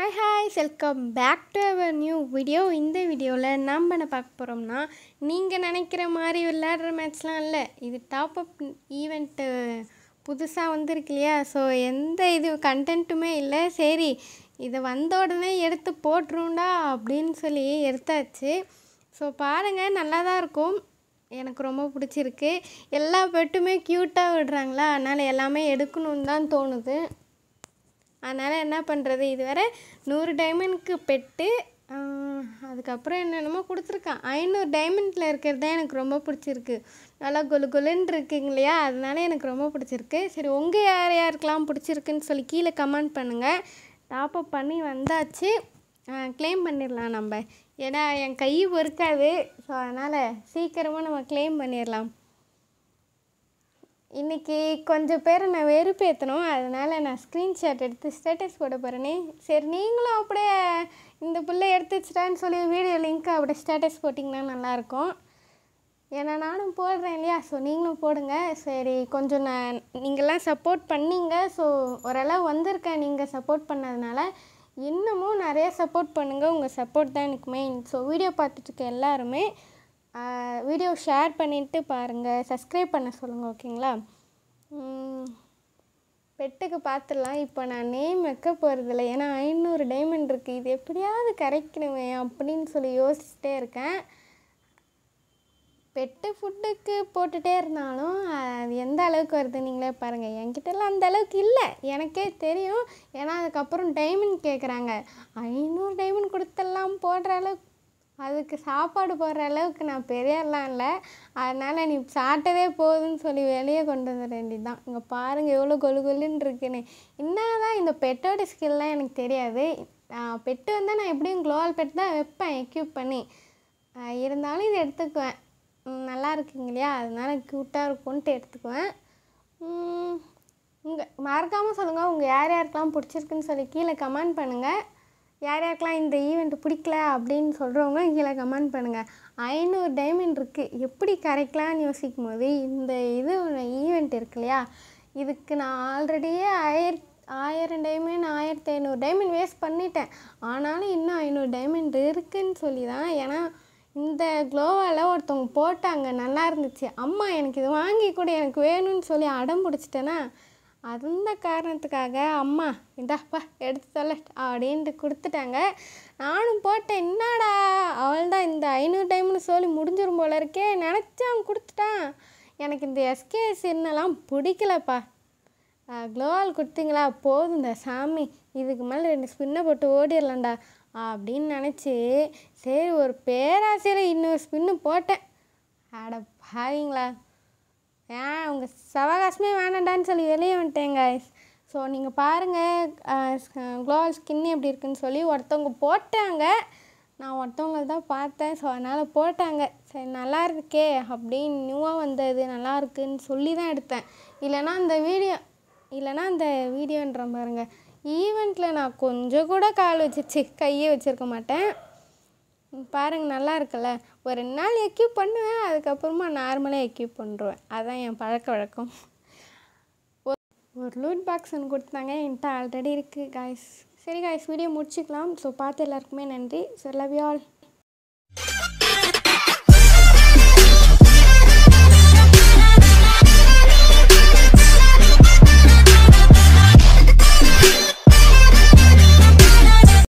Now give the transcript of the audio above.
hi hi welcome back to our new video இந்த வீடியோவில் நம்ம என்ன பார்க்க போகிறோம்னா நீங்கள் நினைக்கிற மாதிரி விளையாடுற மேட்ச்லாம் இல்லை இது டாப் அப் ஈவெண்ட்டு புதுசாக வந்திருக்கு இல்லையா ஸோ எந்த இது கண்டென்ட்டுமே இல்லை சரி இதை வந்த உடனே எடுத்து போட்டுருண்டா அப்படின்னு சொல்லி எடுத்தாச்சு ஸோ பாருங்கள் நல்லா தான் இருக்கும் எனக்கு ரொம்ப பிடிச்சிருக்கு எல்லா பெட்டுமே க்யூட்டாக விடுறாங்களா அதனால் எல்லாமே எடுக்கணுன்னு தான் தோணுது அதனால் என்ன பண்ணுறது இதுவரை நூறு டைமண்ட்க்கு பெட்டு அதுக்கப்புறம் என்னென்னமோ கொடுத்துருக்கான் ஐநூறு டைமண்டில் இருக்கிறது தான் எனக்கு ரொம்ப பிடிச்சிருக்கு நல்லா கொலு கொலுன்னு இருக்குங்க இல்லையா அதனால எனக்கு ரொம்ப பிடிச்சிருக்கு சரி உங்கள் யார் யாருக்கெல்லாம் பிடிச்சிருக்குன்னு சொல்லி கீழே கமெண்ட் பண்ணுங்கள் டாப்அப் பண்ணி வந்தாச்சு க்ளைம் பண்ணிடலாம் நம்ம ஏன்னா என் கை ஒர்க்காது ஸோ அதனால் சீக்கிரமாக நம்ம க்ளைம் பண்ணிடலாம் இன்றைக்கி கொஞ்சம் பேர் நான் வெறுப்பேற்றணும் அதனால் நான் ஸ்க்ரீன்ஷாட் எடுத்து ஸ்டேட்டஸ் போட போகிறேனே சரி நீங்களும் அப்படியே இந்த பிள்ளை எடுத்துச்சிட்டான்னு சொல்லி வீடியோ லிங்க்கை அப்படி ஸ்டேட்டஸ் போட்டிங்கன்னா நல்லாயிருக்கும் ஏன்னா நானும் போடுறேன் இல்லையா ஸோ நீங்களும் போடுங்க சரி கொஞ்சம் நான் நீங்கள்லாம் சப்போர்ட் பண்ணீங்க ஸோ ஓரளவு வந்திருக்கேன் நீங்கள் சப்போர்ட் பண்ணதுனால இன்னமும் நிறைய சப்போர்ட் பண்ணுங்கள் உங்கள் சப்போர்ட் தான் எனக்கு மெயின் ஸோ வீடியோ பார்த்துட்ருக்க எல்லாருமே வீடியோ ஷேர் பண்ணிவிட்டு பாருங்கள் சப்ஸ்கிரைப் பண்ண சொல்லுங்கள் ஓகேங்களா பெட்டுக்கு பார்த்துடலாம் இப்போ நான் நேம் வைக்க போகிறதில்ல ஏன்னா ஐநூறு டைமண்ட் இருக்குது இது எப்படியாவது கரைக்கணுமே அப்படின்னு சொல்லி யோசிச்சுட்டே இருக்கேன் பெட்டு ஃபுட்டுக்கு போட்டுகிட்டே இருந்தாலும் அது எந்த அளவுக்கு வருது நீங்களே பாருங்கள் என்கிட்டலாம் அந்த அளவுக்கு இல்லை எனக்கே தெரியும் ஏன்னா அதுக்கப்புறம் டைமண்ட் கேட்குறாங்க ஐநூறு டைமண்ட் கொடுத்தெல்லாம் போடுற அளவுக்கு அதுக்கு சாப்பாடு போடுற அளவுக்கு நான் பெரியாரெலாம் இல்லை அதனால் நீ சாப்பிட்டதே போதுன்னு சொல்லி வெளியே கொண்டு வந்துட வேண்டியது தான் இங்கே பாருங்கள் எவ்வளோ கொலு கொலுன்னு இருக்குன்னு என்ன தான் இந்த பெட்டோட ஸ்கில்லாம் எனக்கு தெரியாது பெட்டு வந்தால் நான் எப்படியும் குளோவல் பெட் தான் வைப்பேன் எக்யூப் பண்ணி இருந்தாலும் இதை எடுத்துக்குவேன் நல்லா இருக்குங்க இல்லையா அதனால் க்யூட்டாக இருக்கும்ன்ட்டு எடுத்துக்குவேன் உங்கள் மறக்காமல் சொல்லுங்கள் உங்கள் யார் யாருக்கெல்லாம் பிடிச்சிருக்குன்னு சொல்லி கீழே கமெண்ட் பண்ணுங்கள் யார் யாருக்கெலாம் இந்த ஈவெண்ட் பிடிக்கல அப்படின்னு சொல்கிறவங்க கீழே கமெண்ட் பண்ணுங்கள் ஐநூறு டைமண்ட் இருக்குது எப்படி கரைக்கலான்னு யோசிக்கும் போது இந்த இது ஈவெண்ட் இருக்கு இல்லையா இதுக்கு நான் ஆல்ரெடியே ஆயிர ஆயிரம் டைமண்ட் ஆயிரத்தி ஐநூறு டைமண்ட் வேஸ்ட் பண்ணிட்டேன் ஆனாலும் இன்னும் ஐநூறு டைமண்ட் இருக்குதுன்னு சொல்லி தான் ஏன்னா இந்த க்ளோவால் ஒருத்தவங்க போட்டாங்க நல்லா இருந்துச்சு அம்மா எனக்கு இது வாங்கி கூட எனக்கு வேணும்னு சொல்லி அடம் பிடிச்சிட்டேன்னா அந்த காரணத்துக்காக அம்மா இந்தாப்பா எடுத்து சொல்ல அப்படின்ட்டு கொடுத்துட்டாங்க நானும் போட்டேன் என்னடா அவள் தான் இந்த ஐநூறு டைம்னு சொல்லி முடிஞ்சிடும் போல இருக்கே நினச்சான் கொடுத்துட்டான் எனக்கு இந்த எஸ்கே சின்னெல்லாம் பிடிக்கலப்பா க்ளோவால் கொடுத்தீங்களா போதும் இந்த சாமி இதுக்கு மேலே ரெண்டு ஸ்பின்னை போட்டு ஓடிடலாம்டா அப்படின்னு நினச்சி சரி ஒரு பேராசையில் இன்னொரு ஸ்பின்னு போட்டேன் அட பாவீங்களா ஏன் உங்கள் சவகாசமே வேணாண்டான்னு சொல்லி வெளியே வந்துட்டேன் ஸோ நீங்கள் பாருங்கள் க்ளோவல் ஸ்கின் எப்படி இருக்குன்னு சொல்லி ஒருத்தவங்க போட்டாங்க நான் ஒருத்தவங்களை தான் பார்த்தேன் ஸோ அதனால் போட்டாங்க சரி நல்லா இருக்கே அப்படின்னு நியூவாக வந்தது நல்லா இருக்குன்னு சொல்லி தான் எடுத்தேன் இல்லைனா அந்த வீடியோ இல்லைனா அந்த வீடியோன்ற பாருங்கள் ஈவெண்ட்டில் நான் கொஞ்சம் கூட கால் வச்சு கையை வச்சுருக்க மாட்டேன் பாருங்கள் நல்லா இருக்குல்ல ஒரு ரெண்டு நாள் எக்யூப் பண்ணுவேன் அதுக்கப்புறமா நார்மலாக எக்யூப் பண்ணுறேன் அதான் என் பழக்க வழக்கம் ஒரு லூட் பாக்ஸ் ஒன்று கொடுத்தாங்க என்கிட்ட ஆல்ரெடி இருக்குது காய்ஸ் சரி காய்ஸ் வீடியோ முடிச்சுக்கலாம் ஸோ பார்த்து எல்லாருக்குமே நன்றி ஸோ லவ் யூ ஆல்